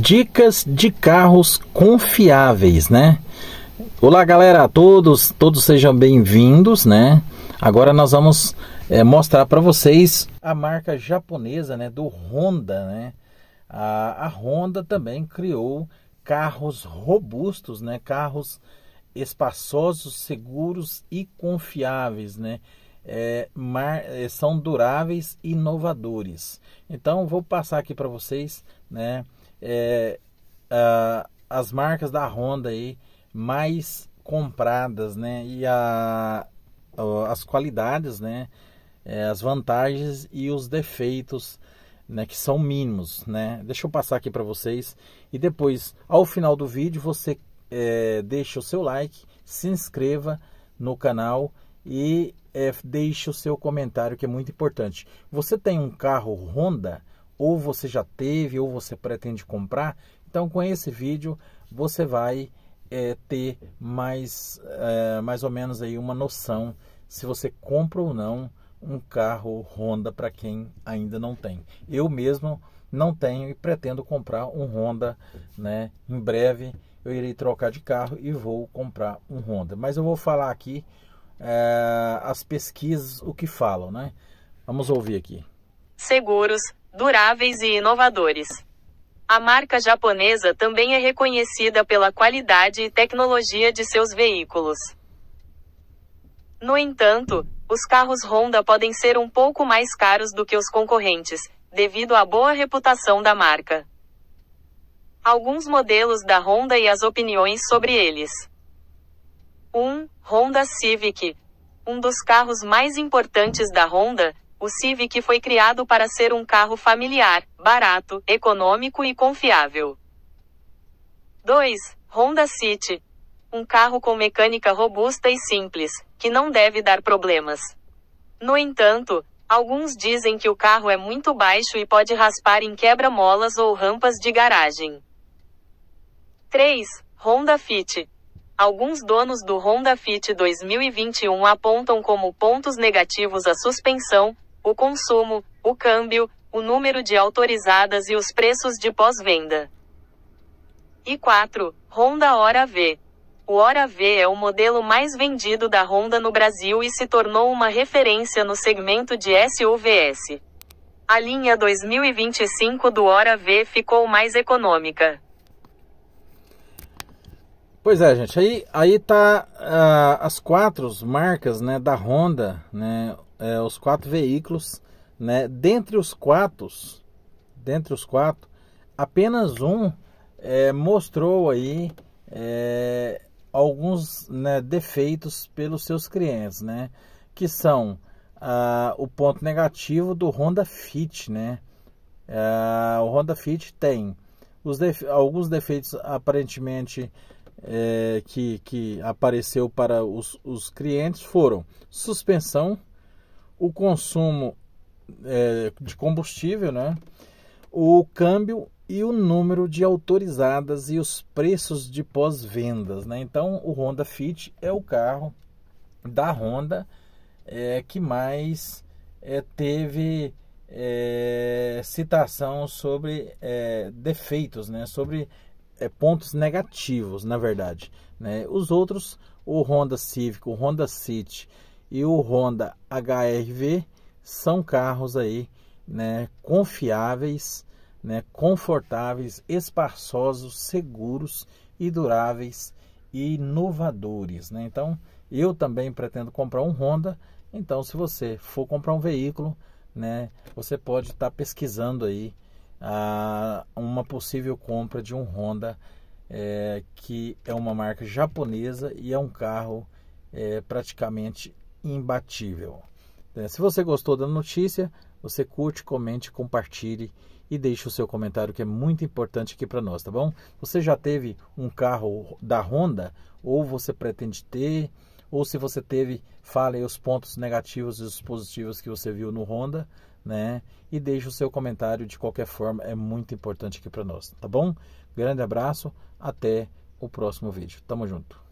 dicas de carros confiáveis, né? Olá, galera, a todos, todos sejam bem-vindos, né? Agora nós vamos é, mostrar para vocês a marca japonesa, né, do Honda, né? A, a Honda também criou carros robustos, né? Carros espaçosos, seguros e confiáveis, né? É, mar, é, são duráveis e inovadores. Então vou passar aqui para vocês, né? é, a, as marcas da Honda aí mais compradas, né? E a, as qualidades, né? É, as vantagens e os defeitos, né? Que são mínimos, né? Deixa eu passar aqui para vocês e depois, ao final do vídeo, você é, deixa o seu like, se inscreva no canal e é, deixe o seu comentário que é muito importante. Você tem um carro Honda? ou você já teve ou você pretende comprar. Então, com esse vídeo, você vai é, ter mais, é, mais ou menos aí uma noção se você compra ou não um carro Honda para quem ainda não tem. Eu mesmo não tenho e pretendo comprar um Honda, né? Em breve eu irei trocar de carro e vou comprar um Honda. Mas eu vou falar aqui é, as pesquisas, o que falam, né? Vamos ouvir aqui seguros, duráveis e inovadores. A marca japonesa também é reconhecida pela qualidade e tecnologia de seus veículos. No entanto, os carros Honda podem ser um pouco mais caros do que os concorrentes, devido à boa reputação da marca. Alguns modelos da Honda e as opiniões sobre eles. 1. Um, Honda Civic. Um dos carros mais importantes da Honda, o Civic foi criado para ser um carro familiar, barato, econômico e confiável. 2. Honda City. Um carro com mecânica robusta e simples, que não deve dar problemas. No entanto, alguns dizem que o carro é muito baixo e pode raspar em quebra-molas ou rampas de garagem. 3. Honda Fit. Alguns donos do Honda Fit 2021 apontam como pontos negativos a suspensão, o consumo, o câmbio, o número de autorizadas e os preços de pós-venda. E 4. Honda Hora V. O Hora V é o modelo mais vendido da Honda no Brasil e se tornou uma referência no segmento de SUVs. A linha 2025 do Hora V ficou mais econômica. Pois é, gente, aí, aí tá uh, as quatro marcas né, da Honda, né, é, os quatro veículos, né? Dentre os quatro, dentre os quatro, apenas um é, mostrou aí é, alguns né, defeitos pelos seus clientes, né? Que são ah, o ponto negativo do Honda Fit, né? Ah, o Honda Fit tem defe alguns defeitos aparentemente é, que, que apareceu para os, os clientes foram suspensão o consumo é, de combustível, né? o câmbio e o número de autorizadas e os preços de pós-vendas. Né? Então, o Honda Fit é o carro da Honda é, que mais é, teve é, citação sobre é, defeitos, né? sobre é, pontos negativos, na verdade. Né? Os outros, o Honda Civic, o Honda City e o Honda HRV são carros aí, né, confiáveis, né, confortáveis, espaçosos, seguros e duráveis e inovadores, né? Então, eu também pretendo comprar um Honda. Então, se você for comprar um veículo, né, você pode estar tá pesquisando aí a, uma possível compra de um Honda é, que é uma marca japonesa e é um carro é, praticamente imbatível. Né, se você gostou da notícia, você curte, comente, compartilhe e deixe o seu comentário que é muito importante aqui para nós, tá bom? Você já teve um carro da Honda ou você pretende ter? Ou se você teve, fale aí os pontos negativos e os positivos que você viu no Honda, né? E deixe o seu comentário de qualquer forma, é muito importante aqui para nós, tá bom? Grande abraço, até o próximo vídeo. Tamo junto.